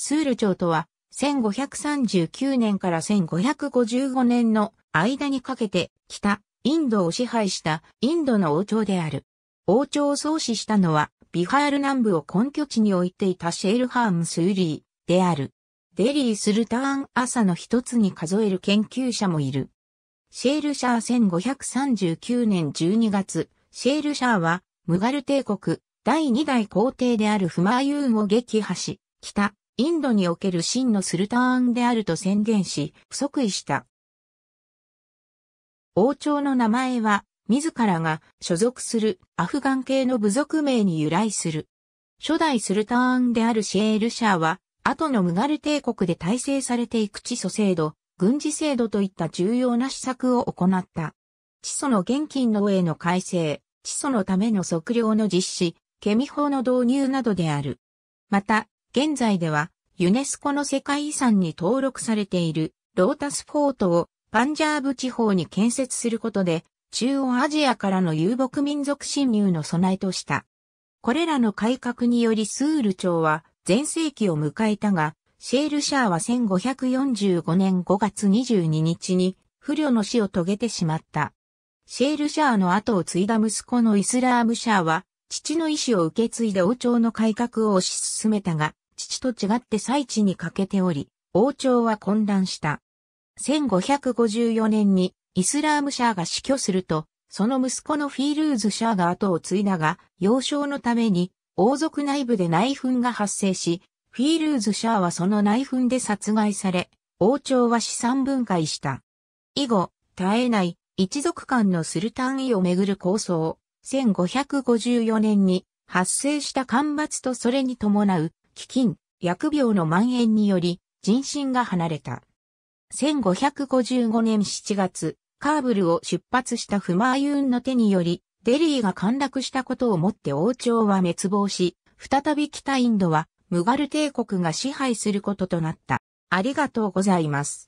スール朝とは、1539年から1555年の間にかけて北、インドを支配したインドの王朝である。王朝を創始したのは、ビハール南部を根拠地に置いていたシェールハーム・スーリーである。デリー・スルターン朝の一つに数える研究者もいる。シェールシャー1539年12月、シェールシャーは、ムガル帝国、第二代皇帝であるフマーユーンを撃破し、北、インドにおける真のスルターンであると宣言し、不足意した。王朝の名前は、自らが所属するアフガン系の部族名に由来する。初代スルターンであるシエールシャーは、後のムガル帝国で体制されていく地租制度、軍事制度といった重要な施策を行った。地租の現金の上の改正、地租のための測量の実施、ケミ法の導入などである。また、現在ではユネスコの世界遺産に登録されているロータスフォートをパンジャーブ地方に建設することで中央アジアからの遊牧民族侵入の備えとした。これらの改革によりスール朝は全盛期を迎えたが、シェールシャーは1545年5月22日に不慮の死を遂げてしまった。シェールシャーの後を継いだ息子のイスラームシャーは父の意志を受け継いで王朝の改革を推し進めたが、父と違って最地に欠けており、王朝は混乱した。1554年にイスラームシャーが死去すると、その息子のフィールーズ・シャーが後を継いだが、幼少のために王族内部で内紛が発生し、フィールーズ・シャーはその内紛で殺害され、王朝は資産分解した。以後、絶えない一族間のスルタン位をめぐる構想、1554年に発生した干ばつとそれに伴う飢饉、薬病の蔓延により人心が離れた。1555年7月、カーブルを出発したフマーユーンの手により、デリーが陥落したことをもって王朝は滅亡し、再び北インドはムガル帝国が支配することとなった。ありがとうございます。